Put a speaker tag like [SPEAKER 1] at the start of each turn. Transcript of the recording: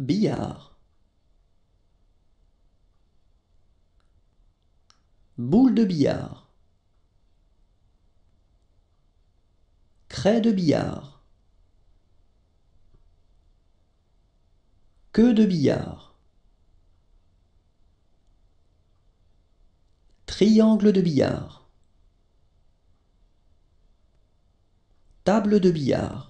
[SPEAKER 1] billard boule de billard craie de billard queue de billard triangle de billard table de billard